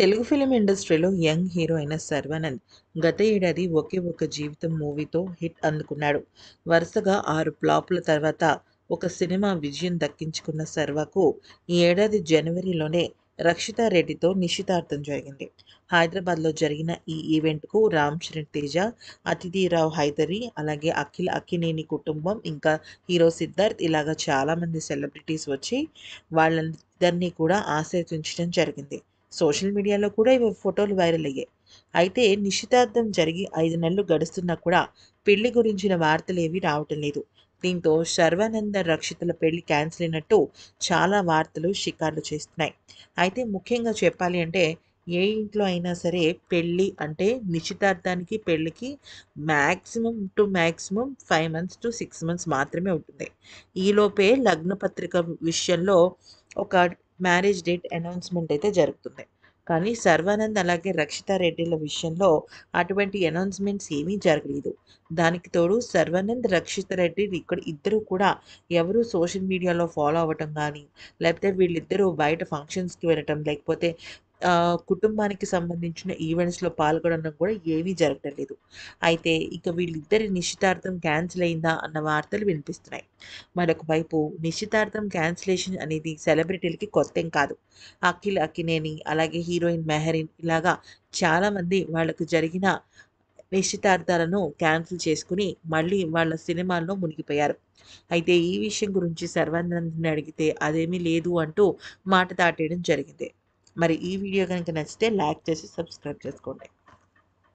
Telugu film ఇండస్ట్రీలో young hero అయిన శర్వానంద్ గత ఏడాది ఒకే ఒక జీవితం మూవీతో హిట్ అందుకున్నాడు వరుసగా ఆరు ఫ్లాపుల తర్వాత ఒక సినిమా విజయం దక్కించుకున్న సర్వాకు ఈ ఏడాది జనవరిలోనే రక్షిత రెడ్డితో నిశ్చితార్థం జరిగింది హైదరాబాద్లో జరిగిన ఈ ఈవెంట్కు రామ్ చరణ్ తేజ అతిథిరావు హైదరి అలాగే అఖిల్ అక్కినేని కుటుంబం ఇంకా హీరో సిద్ధార్థ్ ఇలాగా చాలామంది సెలబ్రిటీస్ వచ్చి వాళ్ళందరినీ కూడా ఆశీర్వించడం జరిగింది సోషల్ మీడియాలో కూడా ఇవి ఫోటోలు వైరల్ అయ్యాయి అయితే నిశ్చితార్థం జరిగి ఐదు నెలలు గడుస్తున్నా కూడా పెళ్లి గురించిన వార్తలు ఏవి రావటం లేదు దీంతో శర్వానంద రక్షితుల పెళ్లి క్యాన్సిల్ అయినట్టు చాలా వార్తలు షికార్లు చేస్తున్నాయి అయితే ముఖ్యంగా చెప్పాలి అంటే ఏ ఇంట్లో అయినా సరే పెళ్ళి అంటే నిశ్చితార్థానికి పెళ్ళికి maximum to maximum five months to six months మాత్రమే ఉంటుంది ఈలోపే లగ్న పత్రిక విషయంలో ఒక మ్యారేజ్ డేట్ అనౌన్స్మెంట్ అయితే జరుగుతుంది కానీ సర్వానంద్ అలాగే రక్షిత రెడ్డిల విషయంలో అటువంటి అనౌన్స్మెంట్స్ ఏమీ జరగలేదు దానికి తోడు సర్వానంద్ రక్షిత రెడ్డి ఇక్కడ ఇద్దరు కూడా ఎవరు సోషల్ మీడియాలో ఫాలో అవ్వటం కానీ లేకపోతే వీళ్ళిద్దరూ బయట ఫంక్షన్స్కి వెళ్ళటం లేకపోతే కుటుంబానికి సంబంధించిన ఈవెంట్స్లో పాల్గొనడం కూడా ఏమీ జరగడం లేదు అయితే ఇక వీళ్ళిద్దరి నిశ్చితార్థం క్యాన్సిల్ అయిందా అన్న వార్తలు వినిపిస్తున్నాయి మరొక వైపు నిశ్చితార్థం క్యాన్సిలేషన్ అనేది సెలబ్రిటీలకి కొత్తేం కాదు అఖిల్ అకినేని అలాగే హీరోయిన్ మెహరీన్ ఇలాగా చాలామంది వాళ్ళకు జరిగిన నిశ్చితార్థాలను క్యాన్సిల్ చేసుకుని మళ్ళీ వాళ్ళ సినిమాల్లో మునిగిపోయారు అయితే ఈ విషయం గురించి సర్వానందని అడిగితే అదేమీ లేదు అంటూ మాట దాటేయడం జరిగింది మరి ఈ వీడియో కనుక నచ్చితే లైక్ చేసి సబ్స్క్రైబ్ చేసుకోండి